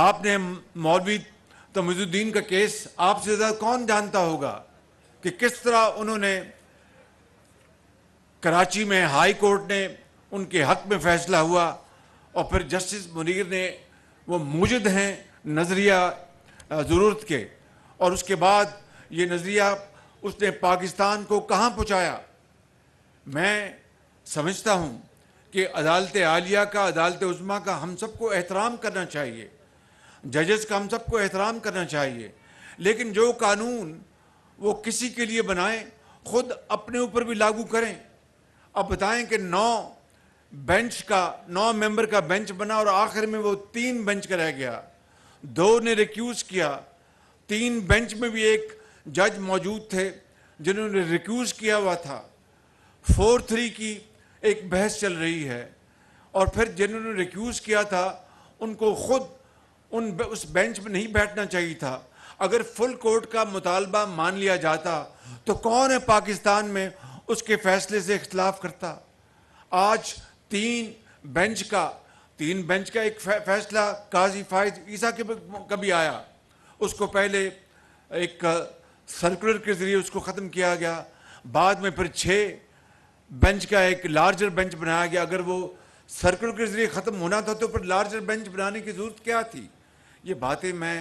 आपने मौलवी तमजुद्दीन का केस आपसे ज़्यादा कौन जानता होगा कि किस तरह उन्होंने कराची में हाई कोर्ट ने उनके हक में फैसला हुआ और फिर जस्टिस मुनीर ने वो मौजूद हैं नज़रिया ज़रूरत के और उसके बाद ये नज़रिया उसने पाकिस्तान को कहाँ पहुँचाया मैं समझता हूँ कि अदालत आलिया का अदालत उजमा का हम सबको एहतराम करना चाहिए जजेस का हम सबको एहतराम करना चाहिए लेकिन जो कानून वो किसी के लिए बनाएं खुद अपने ऊपर भी लागू करें अब बताएं कि नौ बेंच का नौ मेंबर का बेंच बना और आखिर में वो तीन बेंच का रह गया दो ने रिक्यूज़ किया तीन बेंच में भी एक जज मौजूद थे जिन्होंने रिक्यूज़ किया हुआ था फोर थ्री की एक बहस चल रही है और फिर जिन्होंने रिक्यूज़ किया था उनको खुद उन उस बेंच में नहीं बैठना चाहिए था अगर फुल कोर्ट का मुतालबा मान लिया जाता तो कौन है पाकिस्तान में उसके फैसले से इख्तलाफ करता आज तीन बेंच का तीन बेंच का एक फैसला काजी फायद ईसा के कभी आया उसको पहले एक सर्कुलर के ज़रिए उसको ख़त्म किया गया बाद में फिर छः बेंच का एक लार्जर बेंच बनाया गया अगर वो सर्कुलर के ज़रिए ख़त्म होना था तो फिर लार्जर बेंच बनाने की ज़रूरत क्या थी ये बातें मैं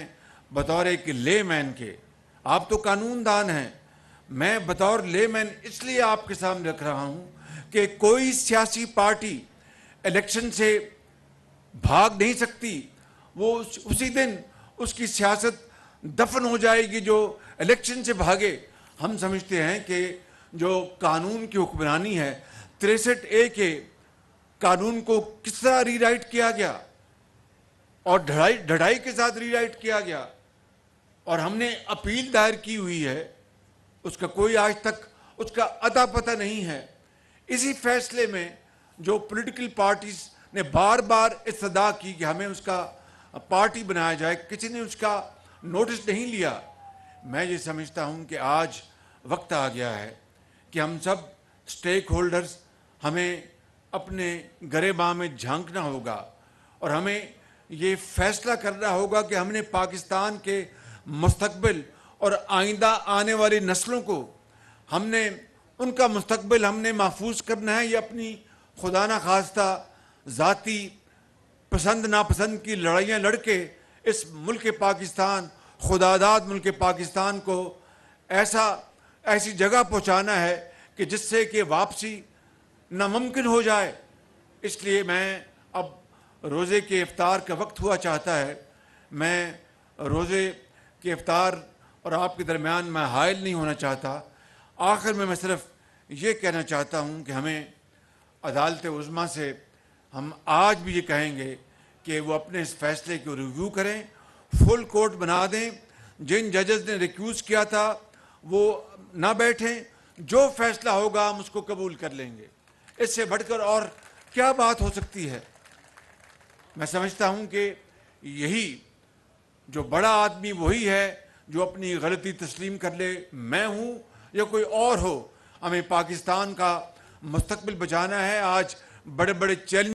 बतौर एक ले मैन के आप तो कानूनदान हैं मैं बतौर ले मैन इसलिए आपके सामने रख रहा हूं कि कोई सियासी पार्टी इलेक्शन से भाग नहीं सकती वो उस, उसी दिन उसकी सियासत दफन हो जाएगी जो इलेक्शन से भागे हम समझते हैं कि जो कानून की हुक्मरानी है तिरसठ ए के कानून को किस तरह रीराइट किया गया और ढड़ाई ढड़ाई के साथ रीराइट किया गया और हमने अपील दायर की हुई है उसका कोई आज तक उसका अता पता नहीं है इसी फैसले में जो पॉलिटिकल पार्टीज ने बार बार इस्तदा की कि हमें उसका पार्टी बनाया जाए किसी ने उसका नोटिस नहीं लिया मैं ये समझता हूँ कि आज वक्त आ गया है कि हम सब स्टेक होल्डर्स हमें अपने गरेबाँ में झांकना होगा और हमें ये फैसला करना होगा कि हमने पाकिस्तान के मुस्तबिल और आइंदा आने वाली नस्लों को हमने उनका मुस्तबिल हमने महफूज करना है या अपनी खुदा न खास्ता ज़ाती पसंद नापसंद की लड़ाइयाँ लड़ के इस मुल्क पाकिस्तान खुदादाद मुल्क पाकिस्तान को ऐसा ऐसी जगह पहुँचाना है कि जिससे कि वापसी नामुमकिन हो जाए इसलिए मैं अब रोज़े के इफ़ार का वक्त हुआ चाहता है मैं रोज़े के इफ़ार और आपके दरमियान मैं हायल नहीं होना चाहता आखिर में मैं सिर्फ ये कहना चाहता हूँ कि हमें अदालत उज़मा से हम आज भी ये कहेंगे कि वो अपने इस फैसले को रिव्यू करें फुल कोर्ट बना दें जिन जजेस ने रिक्यूज़ किया था वो ना बैठें जो फैसला होगा हम उसको कबूल कर लेंगे इससे बढ़कर और क्या बात हो सकती है मैं समझता हूं कि यही जो बड़ा आदमी वही है जो अपनी गलती तस्लीम कर ले मैं हूं या कोई और हो हमें पाकिस्तान का मुस्तबिल बचाना है आज बड़े बड़े चैलेंज